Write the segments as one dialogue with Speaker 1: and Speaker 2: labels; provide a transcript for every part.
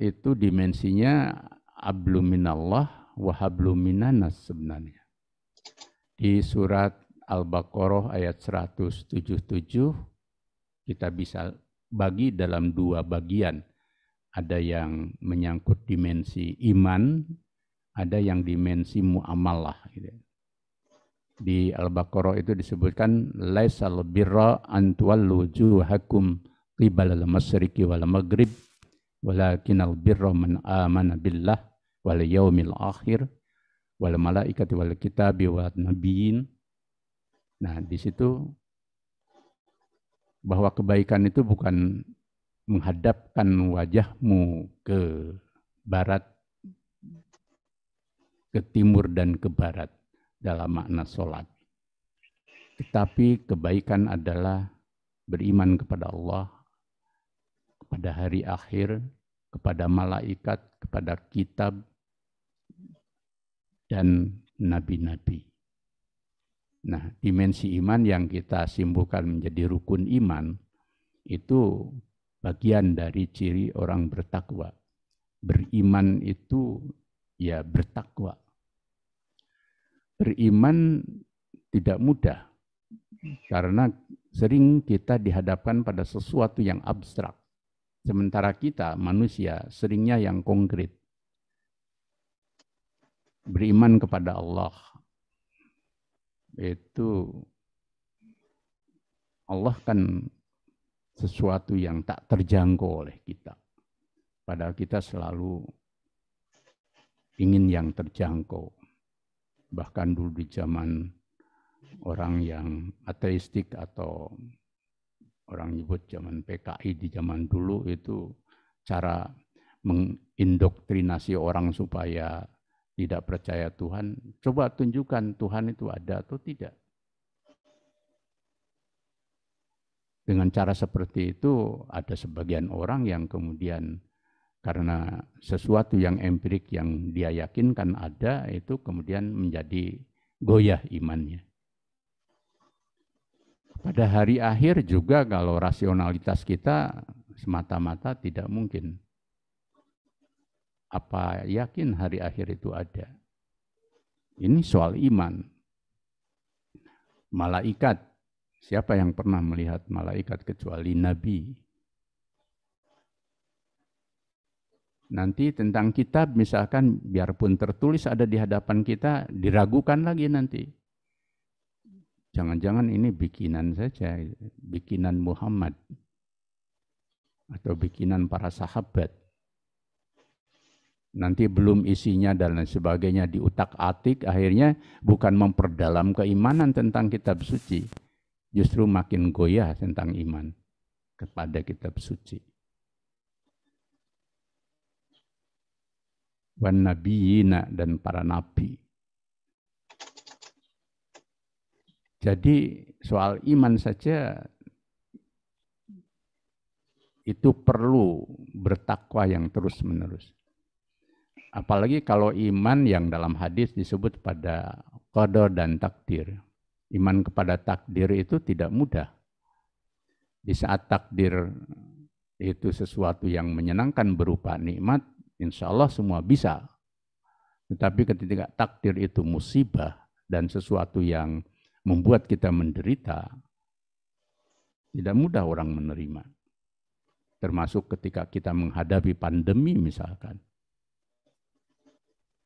Speaker 1: itu dimensinya abluminallah wahabluminanas sebenarnya. Di surat Al-Baqarah ayat 177 kita bisa bagi dalam dua bagian. Ada yang menyangkut dimensi iman, ada yang dimensi muamalah. Di Al-Baqarah itu disebutkan laisal birra an juhakum wujuhakum wal maghrib walakinal birra man amana billah wal yaumil akhir wal malaikati wal kitabi wa nabiyyin. Nah, di situ bahwa kebaikan itu bukan menghadapkan wajahmu ke barat, ke timur dan ke barat dalam makna sholat. Tetapi kebaikan adalah beriman kepada Allah, kepada hari akhir, kepada malaikat, kepada kitab, dan nabi-nabi. Nah, dimensi iman yang kita simpulkan menjadi rukun iman itu bagian dari ciri orang bertakwa. Beriman itu ya bertakwa. Beriman tidak mudah karena sering kita dihadapkan pada sesuatu yang abstrak. Sementara kita manusia seringnya yang konkret. Beriman kepada Allah. Itu Allah kan sesuatu yang tak terjangkau oleh kita. Padahal kita selalu ingin yang terjangkau. Bahkan dulu di zaman orang yang ateistik atau orang nyebut zaman PKI di zaman dulu itu cara mengindoktrinasi orang supaya tidak percaya Tuhan, coba tunjukkan Tuhan itu ada atau tidak. Dengan cara seperti itu, ada sebagian orang yang kemudian karena sesuatu yang empirik yang dia yakinkan ada, itu kemudian menjadi goyah imannya. Pada hari akhir juga kalau rasionalitas kita semata-mata tidak mungkin. Apa yakin hari akhir itu ada? Ini soal iman. Malaikat. Siapa yang pernah melihat malaikat kecuali nabi? Nanti tentang kitab misalkan biarpun tertulis ada di hadapan kita, diragukan lagi nanti Jangan-jangan ini bikinan saja, bikinan Muhammad atau bikinan para sahabat. Nanti belum isinya dan lain sebagainya diutak-atik, akhirnya bukan memperdalam keimanan tentang kitab suci, justru makin goyah tentang iman kepada kitab suci. Wan nabiyina dan para nabi. Jadi soal iman saja itu perlu bertakwa yang terus-menerus. Apalagi kalau iman yang dalam hadis disebut pada kodo dan takdir. Iman kepada takdir itu tidak mudah. Di saat takdir itu sesuatu yang menyenangkan berupa nikmat, insya Allah semua bisa. Tetapi ketika takdir itu musibah dan sesuatu yang membuat kita menderita, tidak mudah orang menerima. Termasuk ketika kita menghadapi pandemi misalkan.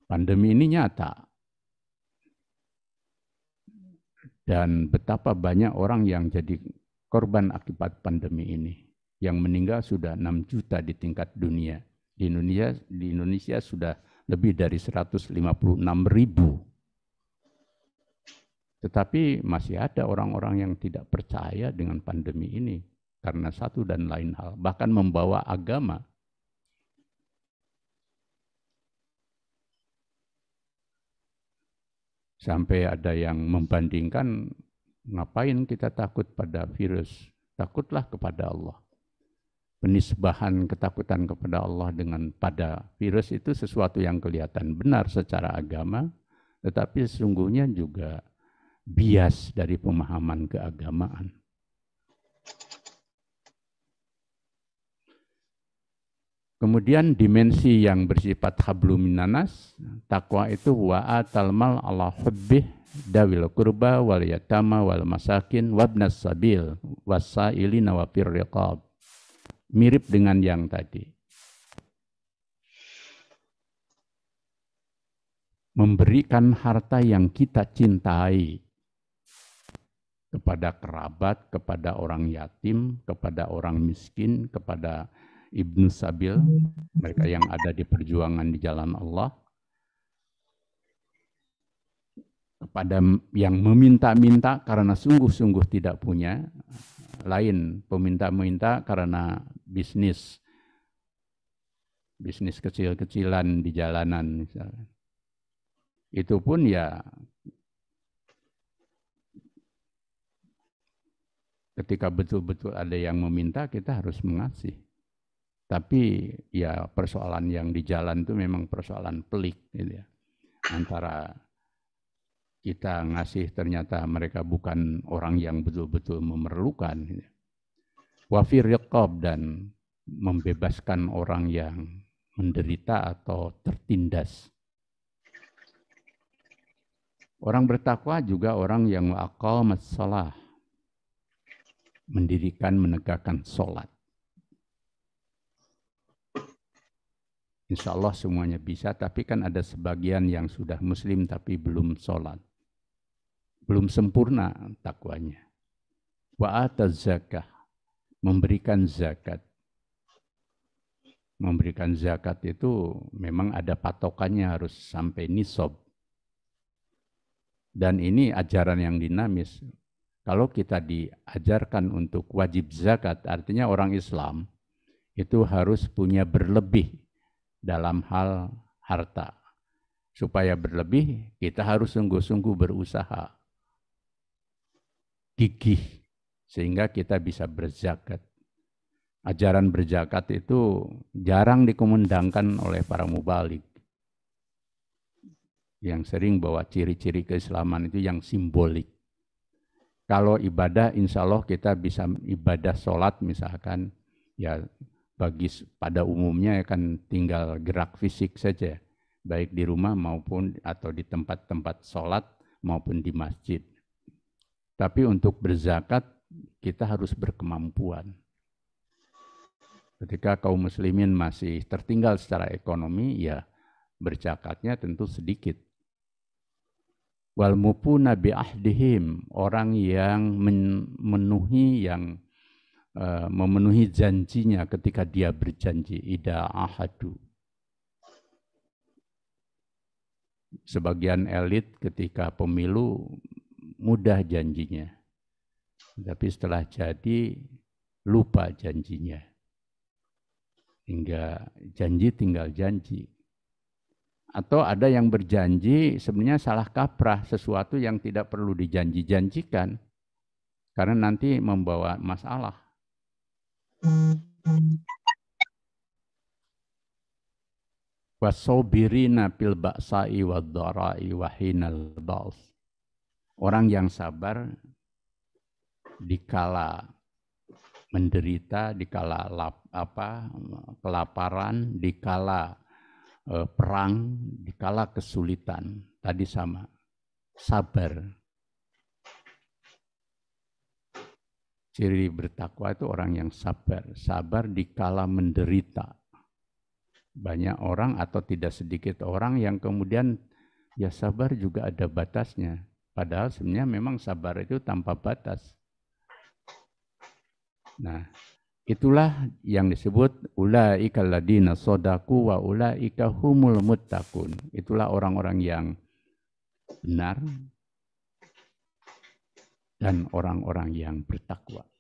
Speaker 1: Pandemi ini nyata. Dan betapa banyak orang yang jadi korban akibat pandemi ini. Yang meninggal sudah 6 juta di tingkat dunia. Di Indonesia, di Indonesia sudah lebih dari 156 ribu tetapi masih ada orang-orang yang tidak percaya dengan pandemi ini karena satu dan lain hal, bahkan membawa agama. Sampai ada yang membandingkan, ngapain kita takut pada virus? Takutlah kepada Allah. Penisbahan ketakutan kepada Allah dengan pada virus itu sesuatu yang kelihatan benar secara agama, tetapi sesungguhnya juga bias dari pemahaman keagamaan. Kemudian dimensi yang bersifat habluminanas, takwa itu wa'a talmal ala hubbih dawil kurba wal yatama wal masakin wabnas sabil wasailina nawafir riqab. Mirip dengan yang tadi. Memberikan harta yang kita cintai kepada kerabat, kepada orang yatim, kepada orang miskin, kepada Ibnu Sabil, mereka yang ada di perjuangan di jalan Allah, kepada yang meminta-minta karena sungguh-sungguh tidak punya, lain peminta-minta karena bisnis, bisnis kecil-kecilan di jalanan misalnya. Itu pun ya Ketika betul-betul ada yang meminta, kita harus mengasih. Tapi ya persoalan yang di jalan itu memang persoalan pelik gitu ya. Antara kita ngasih ternyata mereka bukan orang yang betul-betul memerlukan. Wafir gitu yakob dan membebaskan orang yang menderita atau tertindas. Orang bertakwa juga orang yang waqamat masalah mendirikan, menegakkan sholat. Insya Allah semuanya bisa, tapi kan ada sebagian yang sudah muslim tapi belum sholat. Belum sempurna takwanya. Wa'ata zakah, memberikan zakat. Memberikan zakat itu memang ada patokannya harus sampai nisob. Dan ini ajaran yang dinamis kalau kita diajarkan untuk wajib zakat, artinya orang Islam itu harus punya berlebih dalam hal harta. Supaya berlebih, kita harus sungguh-sungguh berusaha, gigih, sehingga kita bisa berzakat. Ajaran berzakat itu jarang dikumandangkan oleh para mubalik. Yang sering bawa ciri-ciri keislaman itu yang simbolik kalau ibadah, insya Allah kita bisa ibadah sholat misalkan, ya bagi pada umumnya ya kan tinggal gerak fisik saja, baik di rumah maupun atau di tempat-tempat sholat maupun di masjid. Tapi untuk berzakat kita harus berkemampuan. Ketika kaum muslimin masih tertinggal secara ekonomi, ya berzakatnya tentu sedikit wal pun Nabi ahdihim orang yang memenuhi yang eh, memenuhi janjinya ketika dia berjanji ida ahadu sebagian elit ketika pemilu mudah janjinya tapi setelah jadi lupa janjinya hingga janji tinggal janji atau ada yang berjanji sebenarnya salah kaprah sesuatu yang tidak perlu dijanji-janjikan karena nanti membawa masalah. Wasobirina pil baksa'i Orang yang sabar dikala menderita, dikala lap, apa kelaparan, dikala Eh, perang, dikala kesulitan, tadi sama, sabar. Ciri bertakwa itu orang yang sabar, sabar dikala menderita. Banyak orang atau tidak sedikit orang yang kemudian ya sabar juga ada batasnya. Padahal sebenarnya memang sabar itu tanpa batas. Nah, Itulah yang disebut ulaika ladina sodaku wa ulaika humul muttaqun. Itulah orang-orang yang benar dan orang-orang yang bertakwa.